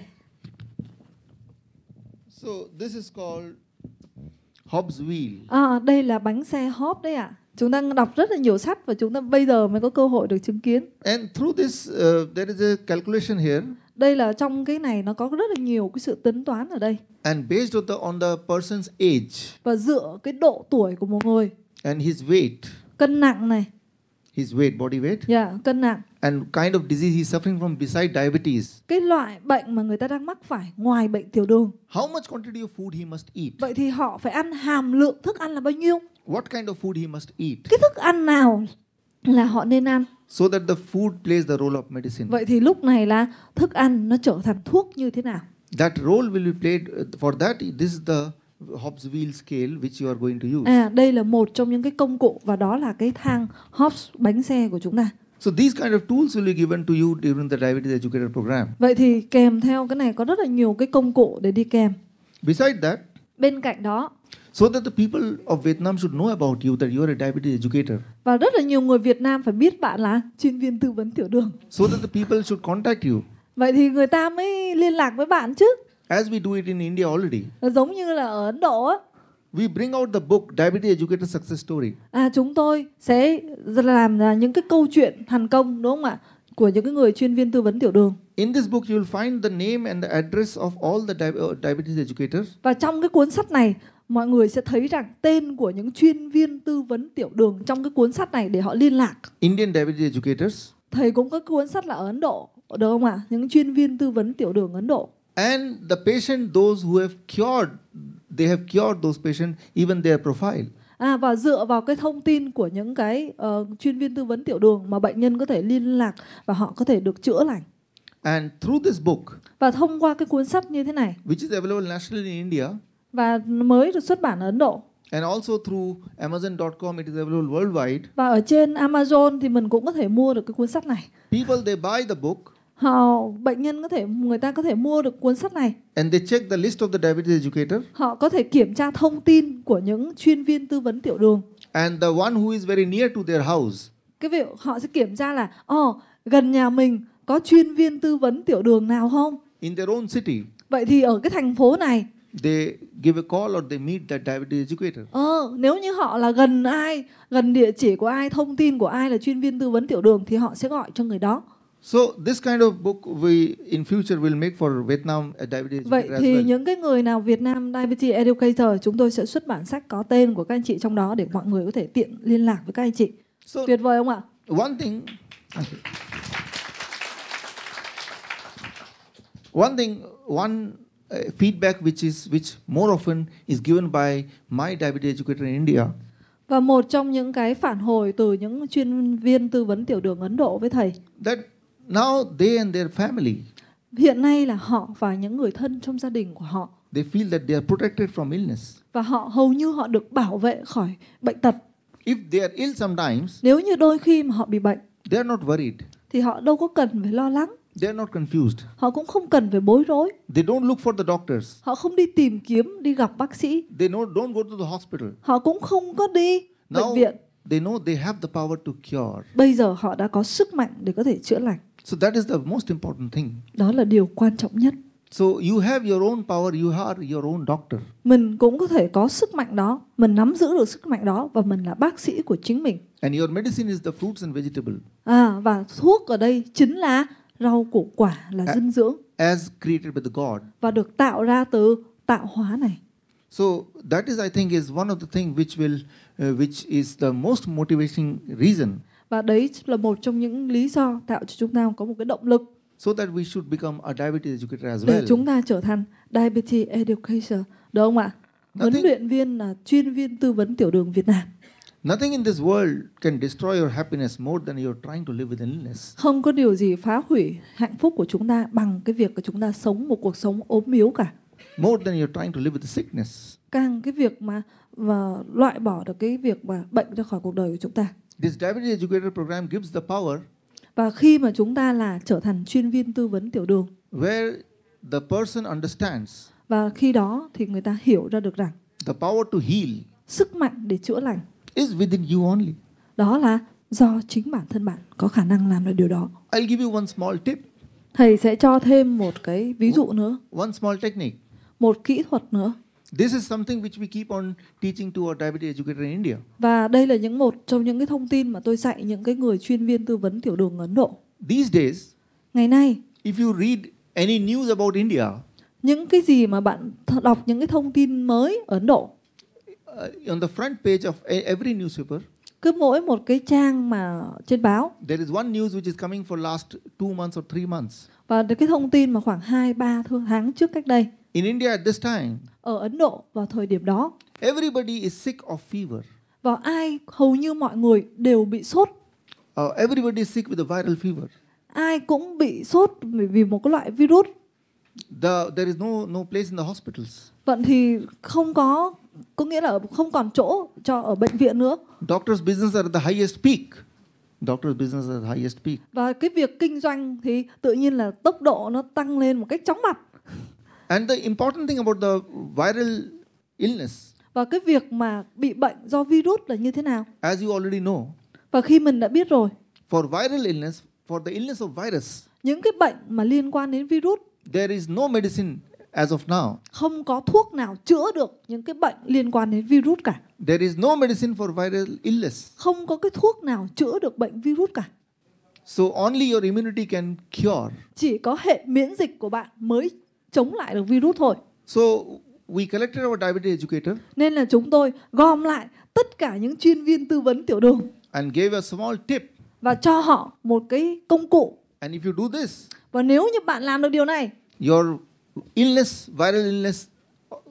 So this is called Hobbes wheel. À, đây là bánh xe Hobbes đấy ạ. À. Chúng ta đọc rất là nhiều sách và chúng ta bây giờ mới có cơ hội được chứng kiến. And through this uh, there is a calculation here. Đây là trong cái này nó có rất là nhiều cái sự tính toán ở đây. And based on the on the person's age. Và dựa cái độ tuổi của một người. And his weight. Cân nặng này. His weight, body weight. Yeah, dạ, cân nặng and kind of disease he's suffering from beside diabetes. Cái loại bệnh mà người ta đang mắc phải ngoài bệnh tiểu đường. How much quantity of food he must eat? Vậy thì họ phải ăn hàm lượng thức ăn là bao nhiêu? What kind of food he must eat? Cái thức ăn nào là họ nên ăn? So that the food plays the role of medicine. Vậy thì lúc này là thức ăn nó trở thành thuốc như thế nào? That role will be played uh, for that this is the Hobbs wheel scale which you are going to use. À, đây là một trong những cái công cụ và đó là cái thang Hobbs bánh xe của chúng ta. So these kind of tools will be given to you during the diabetes educator program. Vậy thì kèm theo cái này có rất là nhiều cái công cụ để đi kèm. Besides that, bên cạnh đó So that the people of Vietnam should know about you that you are a diabetes educator. Và rất là nhiều người Việt Nam phải biết bạn là chuyên viên tư vấn tiểu đường. So that the people should contact you. Vậy thì người ta mới liên lạc với bạn chứ. As we do it in India already. Giống như là ở Ấn Độ á. We bring out the book Diabetes Educator Success Story. À chúng tôi sẽ làm những cái câu chuyện thành công đúng không ạ? của những cái người chuyên viên tư vấn tiểu đường. In this book you will find the name and the address of all the uh, diabetes educators. Và trong cái cuốn sách này mọi người sẽ thấy rằng tên của những chuyên viên tư vấn tiểu đường trong cái cuốn sách này để họ liên lạc. Indian diabetes educators. Thầy cũng có cuốn sách là ở Ấn Độ, được không ạ? Những chuyên viên tư vấn tiểu đường Ấn Độ and the patient those who have cured they have cured those patients even their profile À, và dựa vào cái thông tin của những cái uh, chuyên viên tư vấn tiểu đường mà bệnh nhân có thể liên lạc và họ có thể được chữa lành. And through this book, và thông qua cái cuốn sách như thế này, which is available nationally in India, và mới được xuất bản ở Ấn Độ. And also through amazon.com it is available worldwide. Và ở trên Amazon thì mình cũng có thể mua được cái cuốn sách này. People they buy the book Họ bệnh nhân có thể người ta có thể mua được cuốn sách này. And they check the list of the diabetes educator. Họ có thể kiểm tra thông tin của những chuyên viên tư vấn tiểu đường. And the one who is very near to their house. Cái việc họ sẽ kiểm tra là ồ ờ, oh, gần nhà mình có chuyên viên tư vấn tiểu đường nào không? In their own city. Vậy thì ở cái thành phố này they give a call or they meet the diabetes educator. Ờ, nếu như họ là gần ai, gần địa chỉ của ai, thông tin của ai là chuyên viên tư vấn tiểu đường thì họ sẽ gọi cho người đó. So this kind of book we in future will make for Vietnam diabetes. Vậy thì well. những cái người nào Việt Nam diabetes educator chúng tôi sẽ xuất bản sách có tên của các anh chị trong đó để mọi người có thể tiện liên lạc với các anh chị. So, Tuyệt vời không ạ? One thing One thing one uh, feedback which is which more often is given by my diabetes educator in India. Và một trong những cái phản hồi từ những chuyên viên tư vấn tiểu đường Ấn Độ với thầy. That Now they and their family. Hiện nay là họ và những người thân trong gia đình của họ. They feel that they are protected from illness. Và họ hầu như họ được bảo vệ khỏi bệnh tật. If they are ill sometimes, nếu như đôi khi mà họ bị bệnh, they are not worried. Thì họ đâu có cần phải lo lắng. They are not confused. Họ cũng không cần phải bối rối. They don't look for the doctors. Họ không đi tìm kiếm, đi gặp bác sĩ. They don't, don't go to the hospital. Họ cũng không có đi Now, bệnh viện. They know they have the power to cure. Bây giờ họ đã có sức mạnh để có thể chữa lành. So that is the most important thing. Đó là điều quan trọng nhất. So you have your own power, you are your own doctor. Mình cũng có thể có sức mạnh đó, mình nắm giữ được sức mạnh đó và mình là bác sĩ của chính mình. And your medicine is the fruits and vegetable. À và thuốc ở đây chính là rau củ quả là dinh dưỡng. As created by the God. Và được tạo ra từ tạo hóa này. So that is I think is one of the thing which will uh, which is the most motivating reason. Và đấy là một trong những lý do tạo cho chúng ta có một cái động lực so that we should become a diabetes educator as well. Để chúng ta trở thành diabetes educator, đúng không ạ? Huấn luyện viên là chuyên viên tư vấn tiểu đường Việt Nam. Nothing in this world can destroy your happiness more than you're trying to live with illness. Không có điều gì phá hủy hạnh phúc của chúng ta bằng cái việc của chúng ta sống một cuộc sống ốm yếu cả. More than you're trying to live with the sickness. Càng cái việc mà và loại bỏ được cái việc mà bệnh ra khỏi cuộc đời của chúng ta. This diabetes educator program gives the power. Và khi mà chúng ta là trở thành chuyên viên tư vấn tiểu đường. Where the person understands. Và khi đó thì người ta hiểu ra được rằng. The power to heal. Sức mạnh để chữa lành. Is within you only. Đó là do chính bản thân bạn có khả năng làm được điều đó. I'll give you one small tip. Thầy sẽ cho thêm một cái ví dụ nữa. One small technique. Một kỹ thuật nữa. This is something which we keep on teaching to our diabetes educator in India. Và đây là những một trong những cái thông tin mà tôi dạy những cái người chuyên viên tư vấn tiểu đường Ấn Độ. These days, ngày nay, if you read any news about India, những cái gì mà bạn đọc những cái thông tin mới ở Ấn Độ, uh, on the front page of e-, every newspaper, cứ mỗi một cái trang mà trên báo. There is one news which is coming for last two months or three months. Và cái thông tin mà khoảng 2 3 tháng trước cách đây. In India at this time, ở Ấn Độ vào thời điểm đó, everybody is sick of fever. Và ai hầu như mọi người đều bị sốt. Uh, everybody is sick with a viral fever. Ai cũng bị sốt vì một cái loại virus. The, there is no no place in the hospitals. Vậy thì không có có nghĩa là không còn chỗ cho ở bệnh viện nữa. Doctors business are at the highest peak. Doctors business at the highest peak. Và cái việc kinh doanh thì tự nhiên là tốc độ nó tăng lên một cách chóng mặt. And the important thing about the viral illness. Và cái việc mà bị bệnh do virus là như thế nào? As you already know. Và khi mình đã biết rồi. For viral illness, for the illness of virus. Những cái bệnh mà liên quan đến virus. There is no medicine as of now. Không có thuốc nào chữa được những cái bệnh liên quan đến virus cả. There is no medicine for viral illness. Không có cái thuốc nào chữa được bệnh virus cả. So only your immunity can cure. Chỉ có hệ miễn dịch của bạn mới chống lại được virus thôi. So we collected our diabetes educator. Nên là chúng tôi gom lại tất cả những chuyên viên tư vấn tiểu đường. And gave a small tip. Và cho họ một cái công cụ. And if you do this. Và nếu như bạn làm được điều này. Your illness, viral illness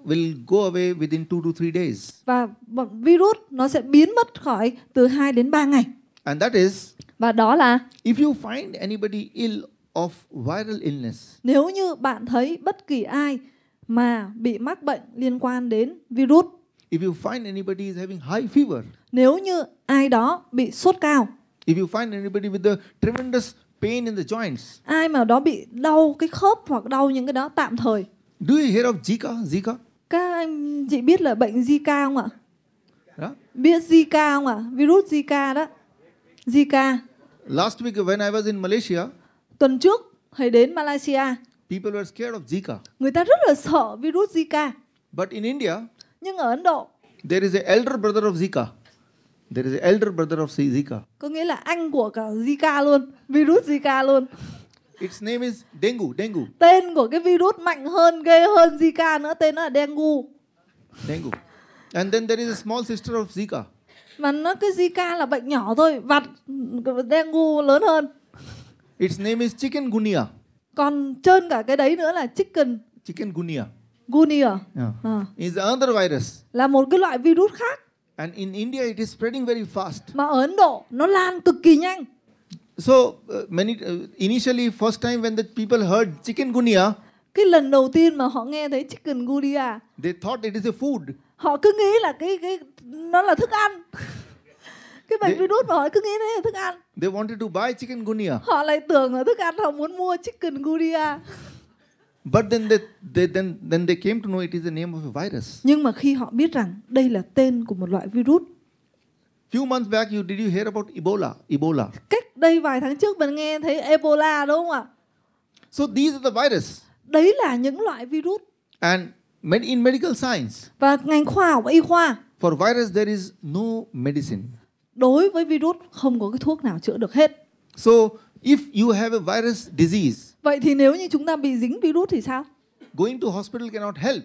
will go away within 2 to 3 days. Và virus nó sẽ biến mất khỏi từ 2 đến 3 ngày. And that is và đó là if you find anybody ill of viral illness. Nếu như bạn thấy bất kỳ ai mà bị mắc bệnh liên quan đến virus. If you find anybody is having high fever. Nếu như ai đó bị sốt cao. If you find anybody with the tremendous pain in the joints. Ai mà đó bị đau cái khớp hoặc đau những cái đó tạm thời. Do you hear of Zika? Zika? Các anh chị biết là bệnh Zika không ạ? Đó. Dạ. Biết Zika không ạ? Virus Zika đó. Zika. Last week when I was in Malaysia tuần trước thầy đến Malaysia. People were scared of Zika. Người ta rất là sợ virus Zika. But in India, nhưng ở Ấn Độ, there is an elder brother of Zika. There is an elder brother of Zika. Có nghĩa là anh của cả Zika luôn, virus Zika luôn. Its name is dengue, dengue. Tên của cái virus mạnh hơn, ghê hơn Zika nữa, tên nó là dengue. Dengue. And then there is a small sister of Zika. Mà nó cái Zika là bệnh nhỏ thôi, vặt dengue lớn hơn. Its name is chicken gunia. Còn trơn cả cái đấy nữa là chicken. Chicken gunia. Gunia. Yeah. À. Is another virus. Là một cái loại virus khác. And in India it is spreading very fast. Mà ở Ấn Độ nó lan cực kỳ nhanh. So uh, many uh, initially first time when the people heard chicken gunia cái lần đầu tiên mà họ nghe thấy chicken gunia they thought it is a food họ cứ nghĩ là cái cái nó là thức ăn cái bệnh virus mà họ cứ nghĩ đấy là thức ăn they wanted to buy chicken gunia họ lại tưởng là thức ăn họ muốn mua chicken gunia But then they, they then then they came to know it is the name of a virus. Nhưng mà khi họ biết rằng đây là tên của một loại virus. Few months back you did you hear about Ebola? Ebola. Cách đây vài tháng trước mình nghe thấy Ebola đúng không ạ? So these are the virus. Đấy là những loại virus. And in medical science. Và ngành khoa học y khoa. For virus there is no medicine đối với virus không có cái thuốc nào chữa được hết. So if you have a virus disease. Vậy thì nếu như chúng ta bị dính virus thì sao? Going to hospital cannot help.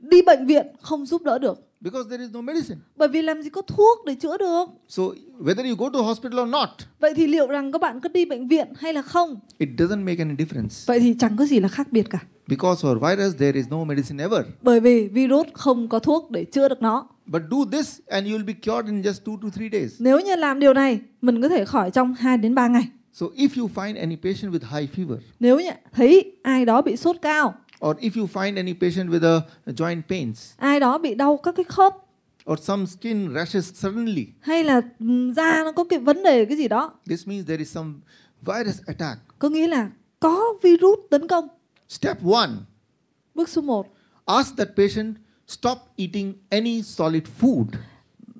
Đi bệnh viện không giúp đỡ được. Because there is no medicine. Bởi vì làm gì có thuốc để chữa được. So whether you go to hospital or not. Vậy thì liệu rằng các bạn có đi bệnh viện hay là không? It doesn't make any difference. Vậy thì chẳng có gì là khác biệt cả. Because for virus there is no medicine ever. Bởi vì virus không có thuốc để chữa được nó. But do this and you will be cured in just 2 to 3 days. Nếu như làm điều này, mình có thể khỏi trong 2 đến 3 ngày. So if you find any patient with high fever. Nếu như thấy ai đó bị sốt cao. Or if you find any patient with a joint pains. Ai đó bị đau các cái khớp. Or some skin rashes suddenly. Hay là ừ, da nó có cái vấn đề cái gì đó. This means there is some virus attack. Có nghĩa là có virus tấn công. Step one, Bước số 1. Ask that patient stop eating any solid food.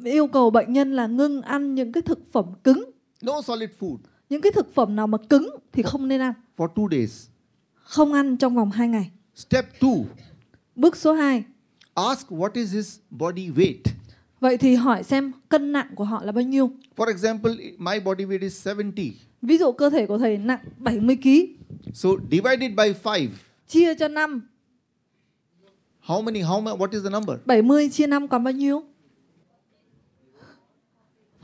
Yêu cầu bệnh nhân là ngưng ăn những cái thực phẩm cứng. No solid food. Những cái thực phẩm nào mà cứng thì không nên ăn. For two days. Không ăn trong vòng 2 ngày. Step 2. Bước số 2. Ask what is his body weight. Vậy thì hỏi xem cân nặng của họ là bao nhiêu? For example, my body weight is 70. Ví dụ cơ thể của thầy nặng 70 kg. So divided by 5. Chia cho 5. How many how many, what is the number? 70 chia 5 còn bao nhiêu?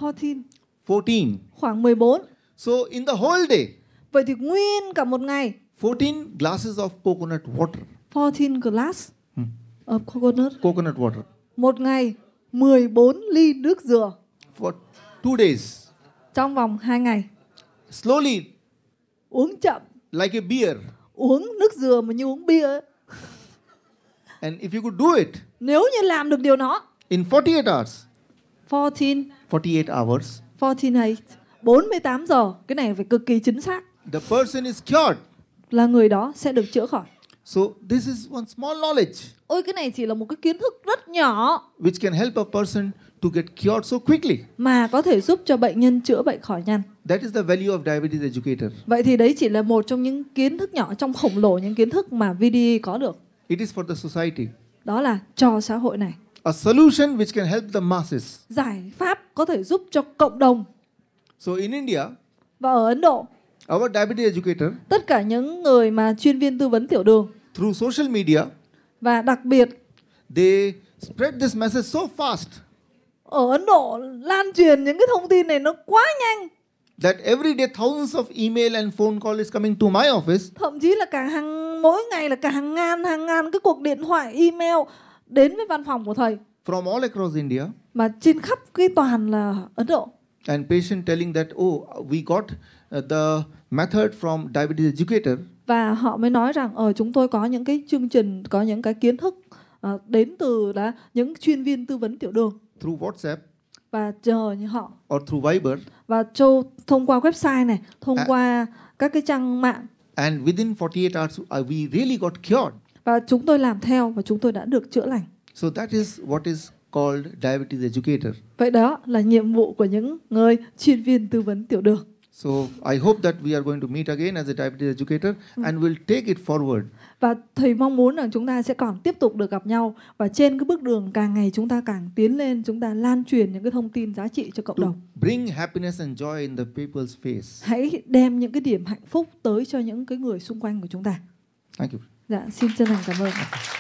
14. 14. Khoảng 14. So in the whole day. Vậy thì nguyên cả một ngày. 14 glasses of coconut water. 14 glass hmm. of coconut. Coconut water. Một ngày 14 ly nước dừa. For two days. Trong vòng 2 ngày. Slowly. Uống chậm like a beer. Uống nước dừa mà như uống bia. And if you could do it. Nếu như làm được điều đó. In 48 hours. 14. 48 hours. 48. 48 giờ. Cái này phải cực kỳ chính xác. The person is cured. Là người đó sẽ được chữa khỏi. So this is one small knowledge. Ôi cái này chỉ là một cái kiến thức rất nhỏ. Which can help a person to get cured so quickly. Mà có thể giúp cho bệnh nhân chữa bệnh khỏi nhanh. That is the value of diabetes educator. Vậy thì đấy chỉ là một trong những kiến thức nhỏ trong khổng lồ những kiến thức mà VDE có được. It is for the society. Đó là cho xã hội này. A solution which can help the masses. Giải pháp có thể giúp cho cộng đồng. So in India. Và ở Ấn Độ. Our diabetes educator. Tất cả những người mà chuyên viên tư vấn tiểu đường. Through social media. Và đặc biệt. They spread this message so fast ở Ấn Độ lan truyền những cái thông tin này nó quá nhanh. That every day thousands of email and phone call is coming to my office. Thậm chí là cả hàng mỗi ngày là cả hàng ngàn hàng ngàn cái cuộc điện thoại email đến với văn phòng của thầy. From all across India. Mà trên khắp cái toàn là Ấn Độ. And patient telling that oh we got uh, the method from diabetes educator. Và họ mới nói rằng ở ờ, chúng tôi có những cái chương trình có những cái kiến thức ờ, đến từ là những chuyên viên tư vấn tiểu đường through WhatsApp và chờ như họ or through Viber và cho thông qua website này, thông qua các cái trang mạng. And within 48 hours uh, we really got cured. Và chúng tôi làm theo và chúng tôi đã được chữa lành. So that is what is called diabetes educator. Vậy đó là nhiệm vụ của những người chuyên viên tư vấn tiểu đường. So I hope that we are going to meet again as a diabetes educator ừ. and we'll take it forward. Và thầy mong muốn rằng chúng ta sẽ còn tiếp tục được gặp nhau và trên cái bước đường càng ngày chúng ta càng tiến lên, chúng ta lan truyền những cái thông tin giá trị cho cộng to đồng. Bring happiness and joy in the people's face. Hãy đem những cái điểm hạnh phúc tới cho những cái người xung quanh của chúng ta. Thank you. Dạ, xin chân thành cảm ơn.